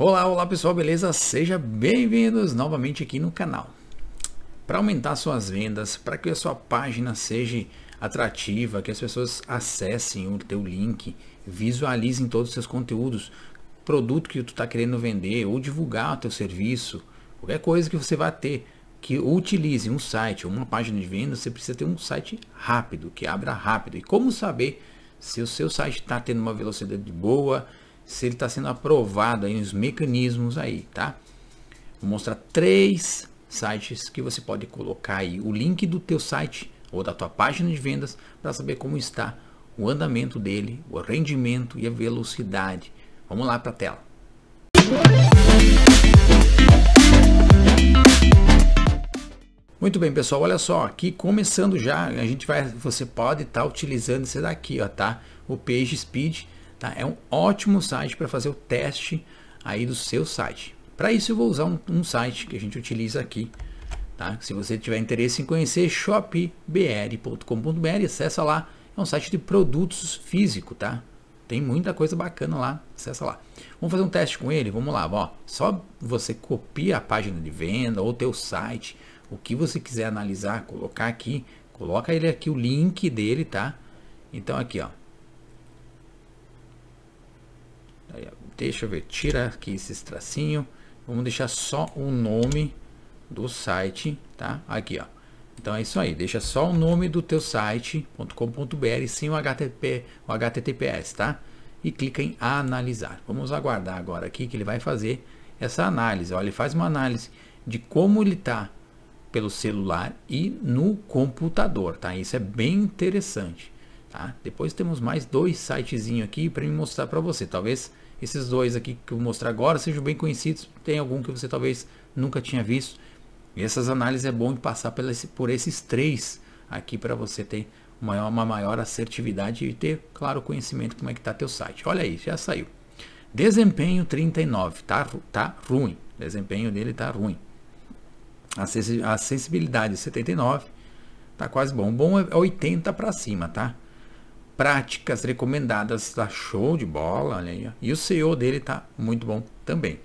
Olá, olá pessoal, beleza? Sejam bem-vindos novamente aqui no canal. Para aumentar suas vendas, para que a sua página seja atrativa, que as pessoas acessem o teu link, visualizem todos os seus conteúdos, produto que tu está querendo vender ou divulgar o teu serviço, qualquer coisa que você vá ter que utilize um site ou uma página de venda, você precisa ter um site rápido, que abra rápido. E como saber se o seu site está tendo uma velocidade boa, se ele está sendo aprovado aí nos mecanismos aí, tá? Vou mostrar três sites que você pode colocar aí o link do teu site ou da tua página de vendas para saber como está o andamento dele, o rendimento e a velocidade. Vamos lá para a tela. Muito bem, pessoal, olha só, aqui começando já, a gente vai, você pode estar tá utilizando esse daqui, ó, tá? O PageSpeed Tá? É um ótimo site para fazer o teste aí do seu site. Para isso eu vou usar um, um, site que a gente utiliza aqui. Tá? Se você tiver interesse em conhecer shopbr.com.br, acessa lá. É um site de produtos físico, tá? Tem muita coisa bacana lá, acessa lá. Vamos fazer um teste com ele? Vamos lá, ó. Só você copia a página de venda ou teu site, o que você quiser analisar, colocar aqui, coloca ele aqui o link dele, tá? Então aqui, ó, Deixa eu ver, tira aqui esses tracinho. Vamos deixar só o nome do site, tá? Aqui, ó. Então é isso aí, deixa só o nome do teu site.com.br sem o, HTTP, o HTTPS, tá? E clica em analisar. Vamos aguardar agora aqui que ele vai fazer essa análise. Olha, ele faz uma análise de como ele está pelo celular e no computador, tá? Isso é bem interessante. Tá? Depois temos mais dois sitezinho aqui para mostrar para você. Talvez esses dois aqui que eu vou mostrar agora sejam bem conhecidos. Tem algum que você talvez nunca tinha visto. E essas análises é bom passar por esses três aqui para você ter uma maior assertividade e ter, claro, conhecimento como é que está teu site. Olha aí, já saiu. Desempenho 39, tá, tá ruim. Desempenho dele tá ruim. A sensibilidade 79, tá quase bom. Bom é 80 é para cima, tá? práticas recomendadas. da tá show de bola, olha aí. E o CEO dele tá muito bom também.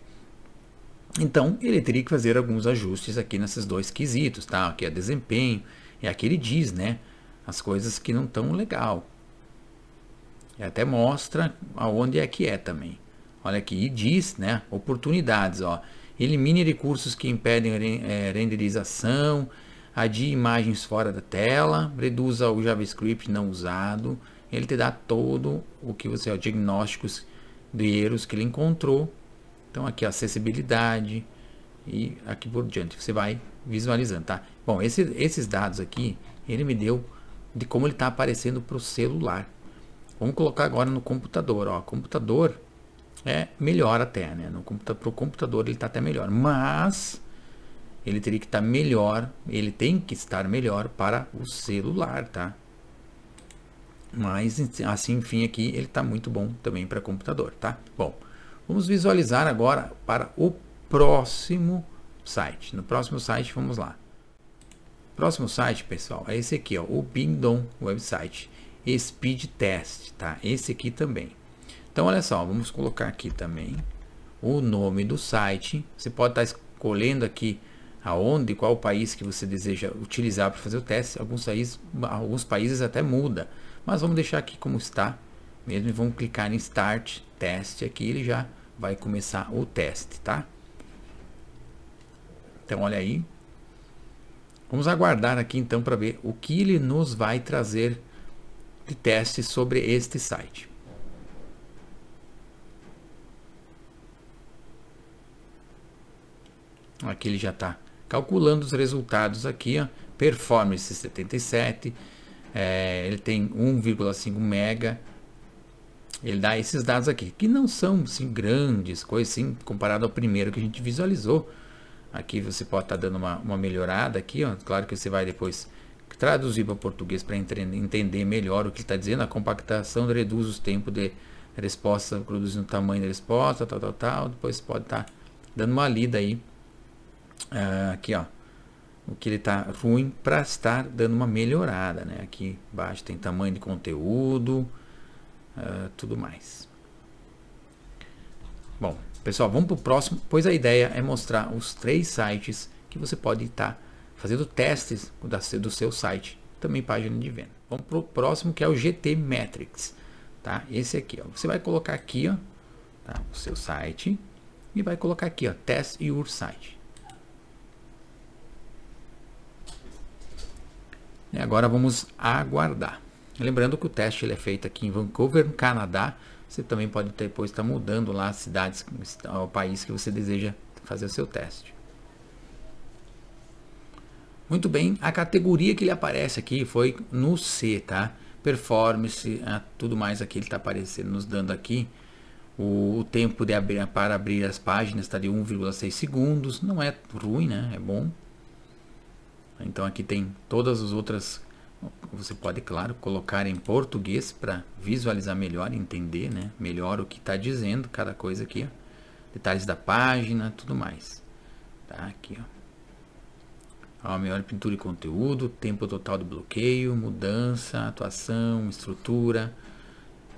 Então, ele teria que fazer alguns ajustes aqui nesses dois quesitos, tá? Aqui é desempenho, é aqui ele diz, né? As coisas que não estão legal. E até mostra aonde é que é também. Olha aqui, e diz, né? Oportunidades, ó. Elimine recursos que impedem é, renderização, adie imagens fora da tela, reduza o JavaScript não usado, ele te dá todo o que você, ó, diagnósticos de erros que ele encontrou. Então aqui acessibilidade e aqui por diante. Você vai visualizando, tá? Bom, esse, esses dados aqui, ele me deu de como ele está aparecendo para o celular. Vamos colocar agora no computador, ó. Computador é melhor até, né? No computador, pro computador ele está até melhor, mas ele teria que estar tá melhor, ele tem que estar melhor para o celular, tá? Mas assim, enfim, aqui ele está muito bom também para computador, tá? Bom, vamos visualizar agora para o próximo site. No próximo site, vamos lá. Próximo site, pessoal, é esse aqui, ó, o Pingdom Website Speed Test, tá? Esse aqui também. Então, olha só, vamos colocar aqui também o nome do site. Você pode estar tá escolhendo aqui aonde, qual país que você deseja utilizar para fazer o teste. Alguns países, alguns países até muda. Mas vamos deixar aqui como está mesmo e vamos clicar em Start Teste aqui, ele já vai começar o teste, tá? Então olha aí. Vamos aguardar aqui então para ver o que ele nos vai trazer de teste sobre este site. Aqui ele já está calculando os resultados aqui, ó, performance 77, é, ele tem 1,5 mega. Ele dá esses dados aqui, que não são assim, grandes coisas, sim comparado ao primeiro que a gente visualizou. Aqui você pode estar tá dando uma, uma melhorada aqui, ó. claro que você vai depois traduzir para português para entender melhor o que está dizendo. A compactação reduz o tempo de resposta, reduzindo o tamanho da resposta, tal, tal, tal. Depois pode estar tá dando uma lida aí. Ah, aqui, ó o que ele está ruim para estar dando uma melhorada, né? Aqui embaixo tem tamanho de conteúdo, uh, tudo mais. Bom, pessoal, vamos para o próximo, pois a ideia é mostrar os três sites que você pode estar tá fazendo testes do seu site, também página de venda. Vamos para o próximo que é o GT Metrics, tá? Esse aqui, ó. Você vai colocar aqui, ó, tá? o seu site e vai colocar aqui, ó, Test Your Site. agora vamos aguardar. Lembrando que o teste ele é feito aqui em Vancouver, no Canadá. Você também pode depois estar tá mudando lá as cidades, o país que você deseja fazer o seu teste. Muito bem, a categoria que ele aparece aqui foi no C, tá? Performance, ah, tudo mais aqui ele está aparecendo, nos dando aqui. O, o tempo de abrir, para abrir as páginas está de 1,6 segundos, não é ruim, né? É bom. Então aqui tem todas as outras. Você pode, claro, colocar em português para visualizar melhor, entender né? melhor o que está dizendo cada coisa aqui. Ó. Detalhes da página, tudo mais. Tá, aqui, ó. A melhor pintura e conteúdo, tempo total de bloqueio, mudança, atuação, estrutura.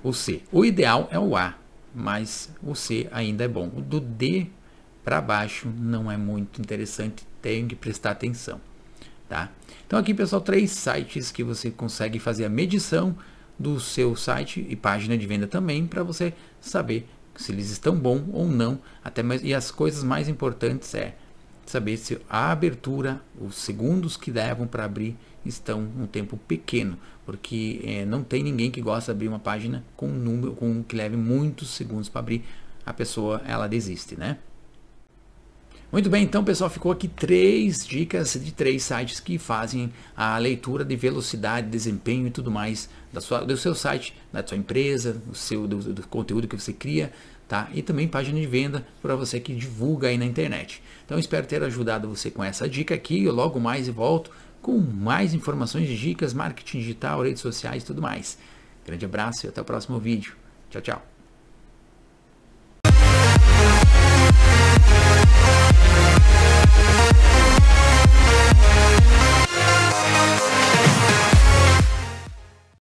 O C. O ideal é o A, mas o C ainda é bom. O do D para baixo não é muito interessante, tem que prestar atenção. Tá? Então aqui, pessoal, três sites que você consegue fazer a medição do seu site e página de venda também para você saber se eles estão bom ou não. Até mais, e as coisas mais importantes é saber se a abertura, os segundos que levam para abrir estão um tempo pequeno, porque é, não tem ninguém que gosta de abrir uma página com um número com que leve muitos segundos para abrir, a pessoa ela desiste, né? Muito bem, então pessoal, ficou aqui três dicas de três sites que fazem a leitura de velocidade, desempenho e tudo mais da sua, do seu site, da sua empresa, do seu do, do conteúdo que você cria, tá? E também página de venda para você que divulga aí na internet. Então espero ter ajudado você com essa dica aqui. Eu logo mais volto com mais informações, dicas, marketing digital, redes sociais, tudo mais. Grande abraço e até o próximo vídeo. Tchau, tchau.